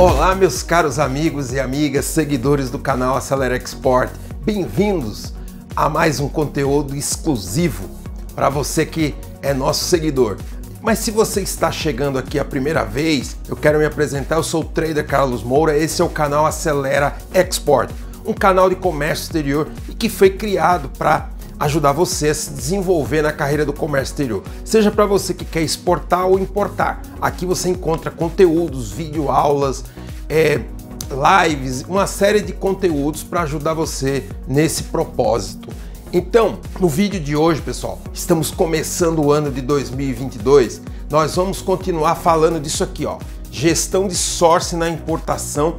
Olá, meus caros amigos e amigas, seguidores do canal Acelera Export. Bem-vindos a mais um conteúdo exclusivo para você que é nosso seguidor. Mas se você está chegando aqui a primeira vez, eu quero me apresentar. Eu sou o trader Carlos Moura, esse é o canal Acelera Export, um canal de comércio exterior e que foi criado para ajudar você a se desenvolver na carreira do comércio exterior. Seja para você que quer exportar ou importar. Aqui você encontra conteúdos, vídeo é, lives, uma série de conteúdos para ajudar você nesse propósito. Então, no vídeo de hoje, pessoal, estamos começando o ano de 2022. Nós vamos continuar falando disso aqui, ó. Gestão de source na importação,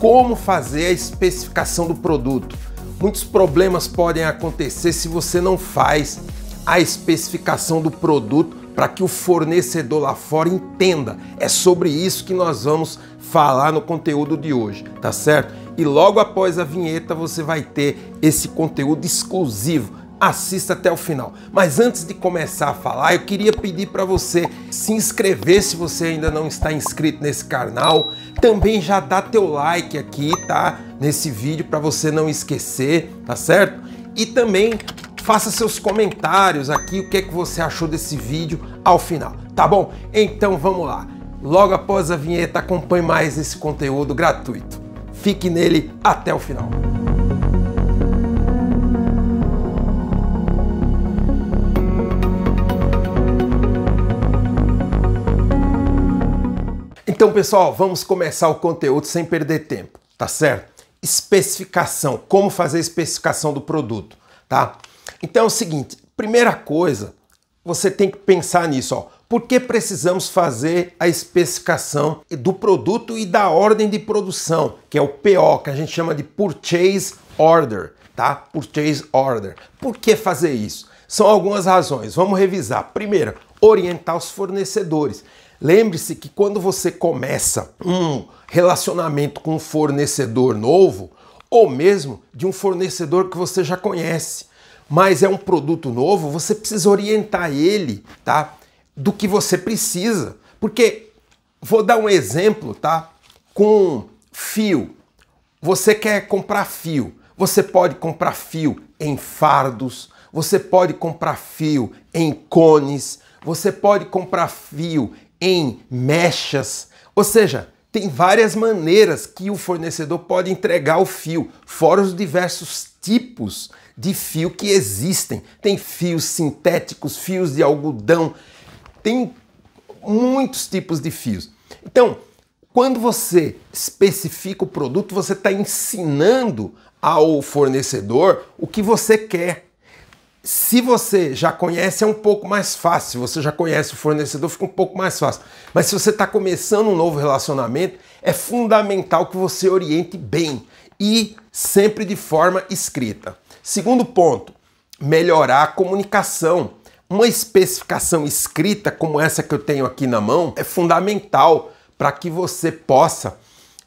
como fazer a especificação do produto Muitos problemas podem acontecer se você não faz a especificação do produto para que o fornecedor lá fora entenda. É sobre isso que nós vamos falar no conteúdo de hoje, tá certo? E logo após a vinheta você vai ter esse conteúdo exclusivo assista até o final. Mas antes de começar a falar, eu queria pedir para você se inscrever se você ainda não está inscrito nesse canal. Também já dá teu like aqui, tá? Nesse vídeo para você não esquecer, tá certo? E também faça seus comentários aqui, o que é que você achou desse vídeo ao final, tá bom? Então vamos lá. Logo após a vinheta, acompanhe mais esse conteúdo gratuito. Fique nele até o final. Então, pessoal, vamos começar o conteúdo sem perder tempo, tá certo? Especificação, como fazer a especificação do produto, tá? Então é o seguinte, primeira coisa, você tem que pensar nisso, ó. Por que precisamos fazer a especificação do produto e da ordem de produção, que é o PO, que a gente chama de Purchase Order, tá? Purchase Order. Por que fazer isso? São algumas razões. Vamos revisar. Primeiro, orientar os fornecedores. Lembre-se que quando você começa um relacionamento com um fornecedor novo, ou mesmo de um fornecedor que você já conhece, mas é um produto novo, você precisa orientar ele, tá? Do que você precisa. Porque vou dar um exemplo, tá? Com fio. Você quer comprar fio. Você pode comprar fio em fardos, você pode comprar fio em cones, você pode comprar fio em mechas, ou seja, tem várias maneiras que o fornecedor pode entregar o fio, fora os diversos tipos de fio que existem. Tem fios sintéticos, fios de algodão, tem muitos tipos de fios. Então, quando você especifica o produto, você está ensinando ao fornecedor o que você quer. Se você já conhece, é um pouco mais fácil. Se você já conhece o fornecedor, fica um pouco mais fácil. Mas se você está começando um novo relacionamento, é fundamental que você oriente bem e sempre de forma escrita. Segundo ponto, melhorar a comunicação. Uma especificação escrita como essa que eu tenho aqui na mão é fundamental para que você possa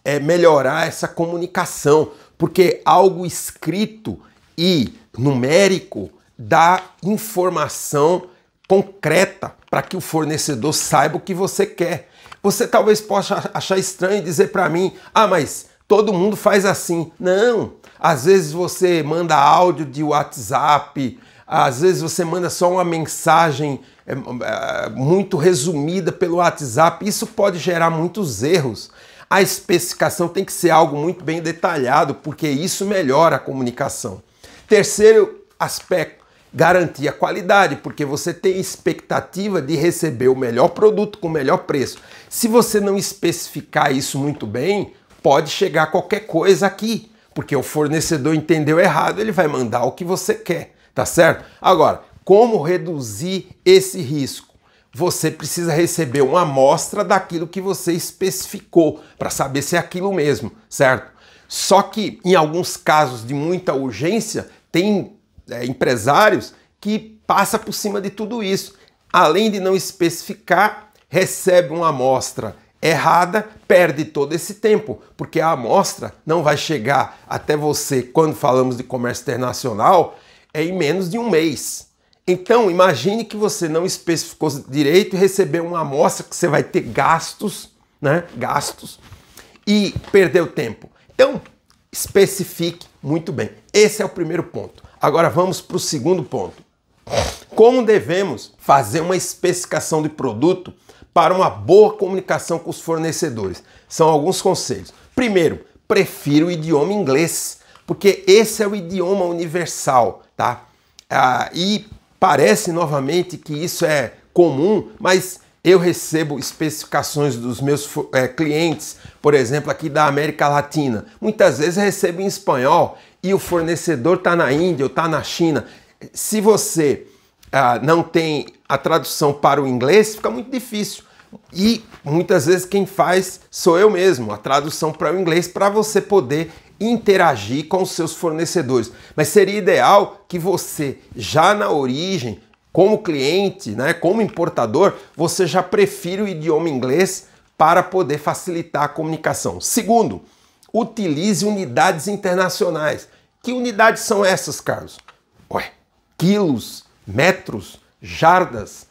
é, melhorar essa comunicação, porque algo escrito e numérico dar informação concreta para que o fornecedor saiba o que você quer. Você talvez possa achar estranho dizer para mim: "Ah, mas todo mundo faz assim". Não. Às vezes você manda áudio de WhatsApp, às vezes você manda só uma mensagem eh, eh, muito resumida pelo WhatsApp. Isso pode gerar muitos erros. A especificação tem que ser algo muito bem detalhado, porque isso melhora a comunicação. Terceiro aspecto garantir a qualidade, porque você tem expectativa de receber o melhor produto com o melhor preço. Se você não especificar isso muito bem, pode chegar qualquer coisa aqui, porque o fornecedor entendeu errado, ele vai mandar o que você quer, tá certo? Agora, como reduzir esse risco? Você precisa receber uma amostra daquilo que você especificou para saber se é aquilo mesmo, certo? Só que em alguns casos de muita urgência, tem é, empresários que passa por cima de tudo isso. Além de não especificar, recebe uma amostra errada, perde todo esse tempo, porque a amostra não vai chegar até você quando falamos de comércio internacional é em menos de um mês. Então, imagine que você não especificou direito e recebeu uma amostra que você vai ter gastos, né? Gastos e perdeu tempo. Então, especifique muito bem. Esse é o primeiro ponto. Agora vamos para o segundo ponto. Como devemos fazer uma especificação de produto para uma boa comunicação com os fornecedores? São alguns conselhos. Primeiro, prefiro o idioma inglês, porque esse é o idioma universal, tá? Ah, e parece novamente que isso é comum, mas eu recebo especificações dos meus é, clientes, por exemplo, aqui da América Latina. Muitas vezes recebo em espanhol e o fornecedor está na Índia ou está na China, se você ah, não tem a tradução para o inglês, fica muito difícil. E muitas vezes quem faz sou eu mesmo, a tradução para o inglês, para você poder interagir com os seus fornecedores. Mas seria ideal que você, já na origem, como cliente, né, como importador, você já prefira o idioma inglês para poder facilitar a comunicação. Segundo, utilize unidades internacionais. Que unidades são essas, Carlos? Ué, quilos, metros, jardas,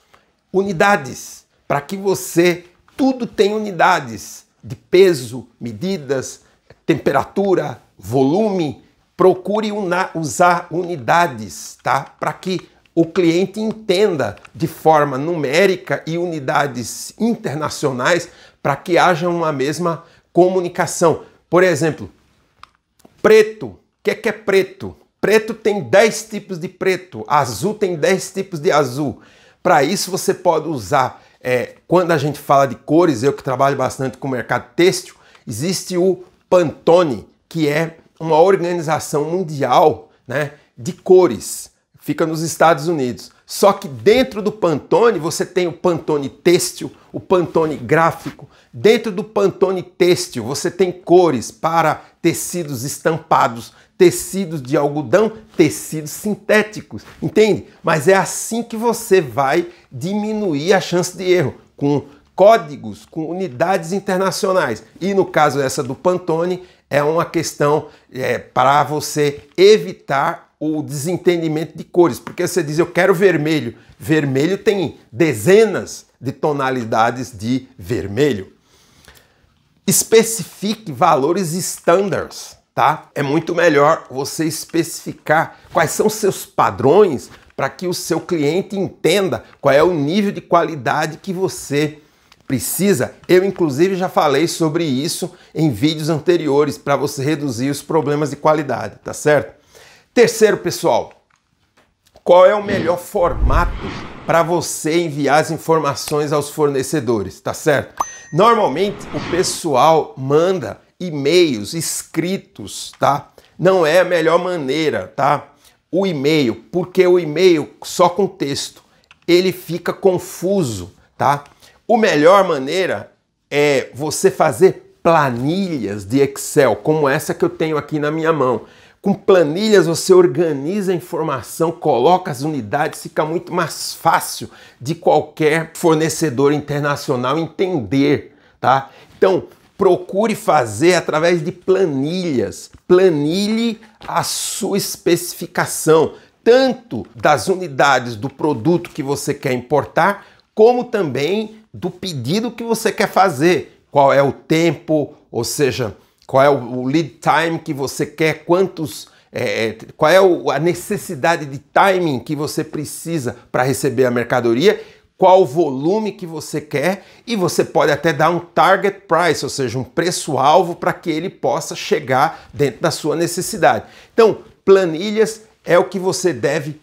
unidades, para que você tudo tem unidades de peso, medidas, temperatura, volume. Procure una, usar unidades, tá? Para que o cliente entenda de forma numérica e unidades internacionais para que haja uma mesma comunicação. Por exemplo, preto. O que é, que é preto? Preto tem 10 tipos de preto, azul tem 10 tipos de azul. Para isso você pode usar, é, quando a gente fala de cores, eu que trabalho bastante com o mercado têxtil, existe o Pantone, que é uma organização mundial né, de cores, fica nos Estados Unidos. Só que dentro do Pantone você tem o Pantone têxtil, o Pantone gráfico. Dentro do Pantone têxtil você tem cores para tecidos estampados, tecidos de algodão, tecidos sintéticos, entende? Mas é assim que você vai diminuir a chance de erro com códigos, com unidades internacionais. E no caso essa do Pantone é uma questão é, para você evitar o desentendimento de cores, porque você diz eu quero vermelho. Vermelho tem dezenas de tonalidades de vermelho. Especifique valores standards, tá? É muito melhor você especificar quais são seus padrões para que o seu cliente entenda qual é o nível de qualidade que você precisa. Eu inclusive já falei sobre isso em vídeos anteriores para você reduzir os problemas de qualidade, tá certo? Terceiro, pessoal, qual é o melhor formato para você enviar as informações aos fornecedores, tá certo? Normalmente o pessoal manda e-mails escritos, tá? Não é a melhor maneira, tá? O e-mail, porque o e-mail só com texto, ele fica confuso, tá? O melhor maneira é você fazer planilhas de Excel, como essa que eu tenho aqui na minha mão. Com planilhas você organiza a informação, coloca as unidades, fica muito mais fácil de qualquer fornecedor internacional entender, tá? Então, procure fazer através de planilhas. Planilhe a sua especificação, tanto das unidades do produto que você quer importar, como também do pedido que você quer fazer. Qual é o tempo, ou seja, qual é o lead time que você quer, quantos, é, é qual é a necessidade de timing que você precisa para receber a mercadoria, qual o volume que você quer e você pode até dar um target price, ou seja, um preço-alvo para que ele possa chegar dentro da sua necessidade. Então, planilhas é o que você deve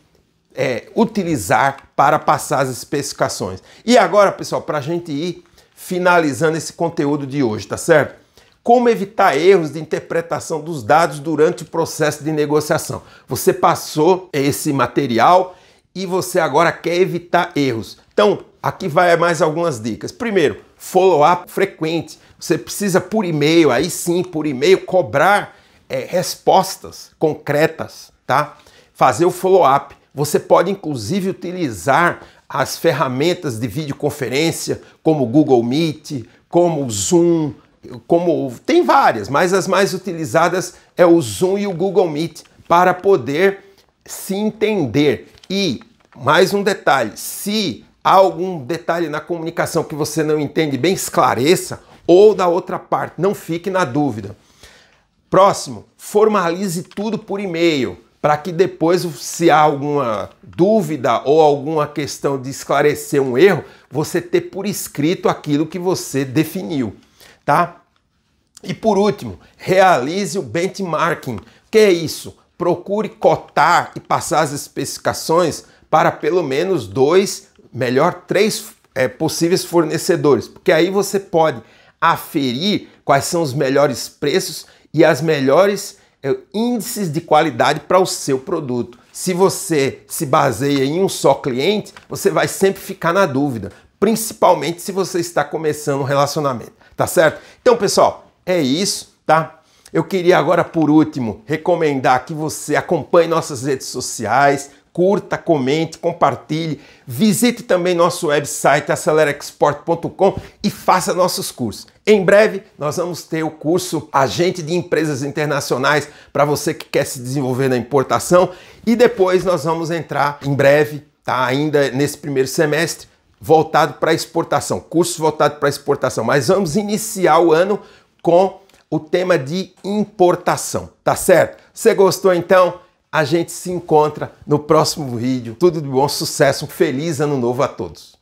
é, utilizar para passar as especificações. E agora, pessoal, para a gente ir finalizando esse conteúdo de hoje, tá certo? como evitar erros de interpretação dos dados durante o processo de negociação. Você passou esse material e você agora quer evitar erros. Então, aqui vai mais algumas dicas. Primeiro, follow-up frequente. Você precisa por e-mail, aí sim, por e-mail, cobrar é, respostas concretas, tá? Fazer o follow-up. Você pode inclusive utilizar as ferramentas de videoconferência, como o Google Meet, como o Zoom, como tem várias, mas as mais utilizadas é o Zoom e o Google Meet para poder se entender. E mais um detalhe, se há algum detalhe na comunicação que você não entende bem, esclareça ou da outra parte, não fique na dúvida. Próximo, formalize tudo por e-mail, para que depois, se há alguma dúvida ou alguma questão de esclarecer um erro, você ter por escrito aquilo que você definiu tá? E por último, realize o benchmarking. O Que é isso? Procure cotar e passar as especificações para pelo menos dois, melhor três é, possíveis fornecedores, porque aí você pode aferir quais são os melhores preços e as melhores é, índices de qualidade para o seu produto. Se você se baseia em um só cliente, você vai sempre ficar na dúvida, principalmente se você está começando um relacionamento tá certo? Então, pessoal, é isso, tá? Eu queria agora, por último, recomendar que você acompanhe nossas redes sociais, curta, comente, compartilhe, visite também nosso website acelerexport.com e faça nossos cursos. Em breve, nós vamos ter o curso Agente de Empresas Internacionais para você que quer se desenvolver na importação e depois nós vamos entrar em breve, tá? Ainda nesse primeiro semestre, voltado para exportação, cursos voltados para exportação, mas vamos iniciar o ano com o tema de importação, tá certo? Você gostou então? A gente se encontra no próximo vídeo. Tudo de bom, sucesso, um feliz ano novo a todos.